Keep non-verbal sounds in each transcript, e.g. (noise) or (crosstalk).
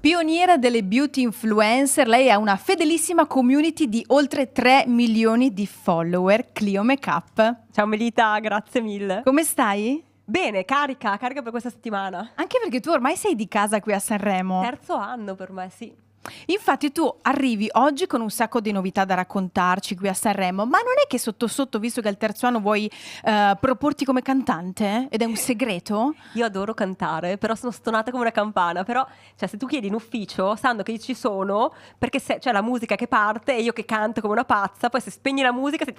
Pioniera delle beauty influencer, lei ha una fedelissima community di oltre 3 milioni di follower, Clio Makeup. Ciao Melita, grazie mille. Come stai? Bene, carica, carica per questa settimana. Anche perché tu ormai sei di casa qui a Sanremo. Terzo anno per me, sì. Infatti tu arrivi oggi con un sacco di novità da raccontarci qui a Sanremo, ma non è che sotto sotto, visto che al terzo anno vuoi eh, proporti come cantante eh, ed è un segreto? Io adoro cantare, però sono stonata come una campana, però cioè, se tu chiedi in ufficio, sanno che io ci sono, perché c'è cioè, la musica che parte e io che canto come una pazza, poi se spegni la musica si...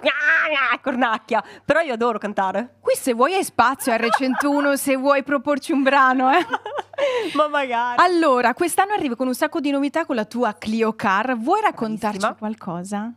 cornacchia, però io adoro cantare. Qui se vuoi hai spazio a R101, se vuoi proporci un brano, eh. (laughs) (laughs) Ma magari. Allora, quest'anno arrivi con un sacco di novità con la tua Clio Car. Vuoi raccontarci Bravissima. qualcosa?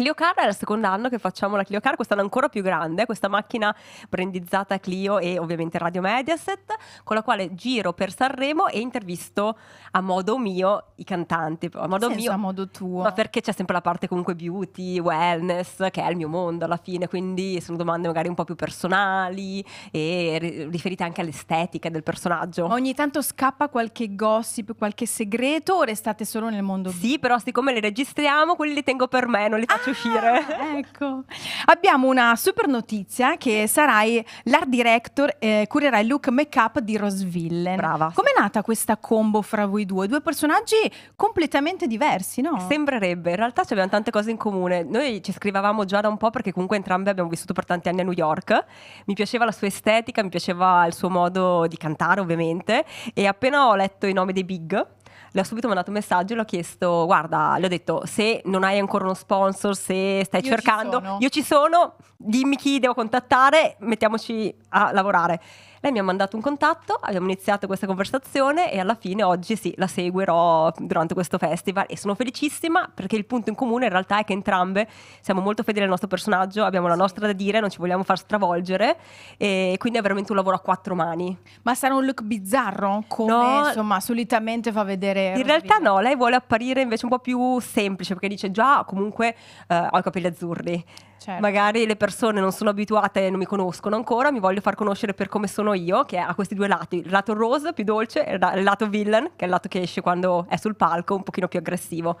Clio Car è il secondo anno che facciamo la Clio Car, quest'anno ancora più grande, questa macchina brandizzata Clio e ovviamente Radio Mediaset, con la quale giro per Sanremo e intervisto a modo mio i cantanti. A modo senso, mio, a modo tuo. Ma perché c'è sempre la parte comunque beauty, wellness, che è il mio mondo alla fine, quindi sono domande magari un po' più personali e riferite anche all'estetica del personaggio. Ogni tanto scappa qualche gossip, qualche segreto o restate solo nel mondo? Sì, però siccome le registriamo, quelli li tengo per me, non li faccio uscire. Ah, ecco. Abbiamo una super notizia che sarai l'art director, eh, curerà il look make-up di Rosville. Brava. Com'è nata questa combo fra voi due? Due personaggi completamente diversi, no? Sembrerebbe, in realtà ci abbiamo tante cose in comune. Noi ci scrivavamo già da un po' perché comunque entrambe abbiamo vissuto per tanti anni a New York. Mi piaceva la sua estetica, mi piaceva il suo modo di cantare ovviamente e appena ho letto i nomi dei Big le ho subito mandato un messaggio e le ho chiesto, guarda, le ho detto, se non hai ancora uno sponsor, se stai io cercando, ci io ci sono, dimmi chi devo contattare, mettiamoci a lavorare. Lei mi ha mandato un contatto, abbiamo iniziato questa conversazione e alla fine oggi sì, la seguirò durante questo festival e sono felicissima perché il punto in comune in realtà è che entrambe siamo molto fedeli al nostro personaggio, abbiamo la nostra da dire, non ci vogliamo far stravolgere e quindi è veramente un lavoro a quattro mani. Ma sarà un look bizzarro come no, insomma solitamente fa vedere vero. In realtà no, lei vuole apparire invece un po' più semplice perché dice già comunque eh, ho i capelli azzurri. Certo. Magari le persone non sono abituate, e non mi conoscono ancora, mi voglio far conoscere per come sono io, che ha questi due lati, il lato rose più dolce e il lato villain, che è il lato che esce quando è sul palco, un pochino più aggressivo.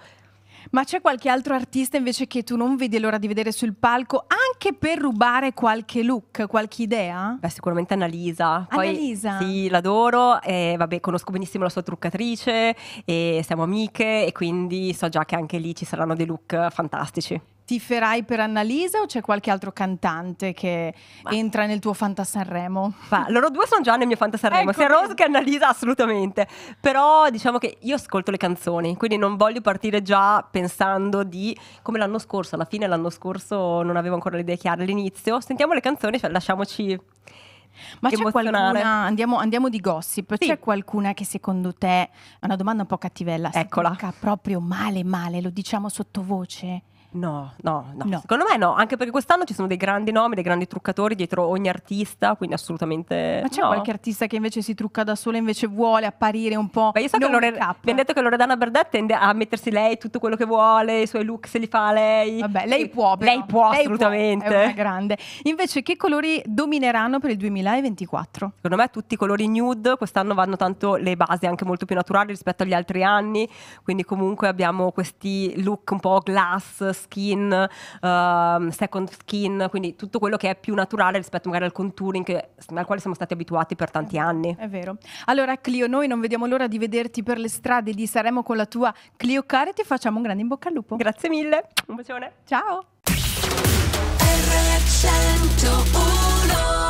Ma c'è qualche altro artista invece che tu non vedi l'ora di vedere sul palco, anche per rubare qualche look, qualche idea? Beh, sicuramente Annalisa. Poi, Annalisa? Sì, l'adoro, e vabbè, conosco benissimo la sua truccatrice, e siamo amiche e quindi so già che anche lì ci saranno dei look fantastici tiferai per Annalisa o c'è qualche altro cantante che Ma... entra nel tuo Fanta Sanremo? Ma, loro due sono già nel mio Fanta Sanremo, ecco sia Rose che Annalisa assolutamente, però diciamo che io ascolto le canzoni, quindi non voglio partire già pensando di come l'anno scorso, alla fine l'anno scorso non avevo ancora le idee chiare all'inizio, sentiamo le canzoni, cioè, lasciamoci ma c'è qualcuna, andiamo, andiamo di gossip, sì. c'è qualcuna che secondo te, è una domanda un po' cattivella, si Eccola. tocca proprio male male, lo diciamo sottovoce? No, no, no, no, Secondo me no, anche perché quest'anno ci sono dei grandi nomi, dei grandi truccatori dietro ogni artista, quindi assolutamente. Ma c'è no. qualche artista che invece si trucca da sola, invece vuole apparire un po'. Ma io so che Lore... mi hanno detto che Loredana Berdet tende a mettersi lei tutto quello che vuole, i suoi look se li fa lei. Vabbè, lei può, però. Lei può, lei assolutamente. Può. È una grande. Invece, che colori domineranno per il 2024? Secondo me tutti i colori nude, quest'anno vanno tanto le basi anche molto più naturali rispetto agli altri anni, quindi comunque abbiamo questi look un po' glass skin, uh, second skin, quindi tutto quello che è più naturale rispetto magari al contouring che, al quale siamo stati abituati per tanti mm, anni. È vero. Allora Clio, noi non vediamo l'ora di vederti per le strade di Saremo con la tua Clio Car e ti facciamo un grande in bocca al lupo. Grazie mille, un bacione. Ciao. 101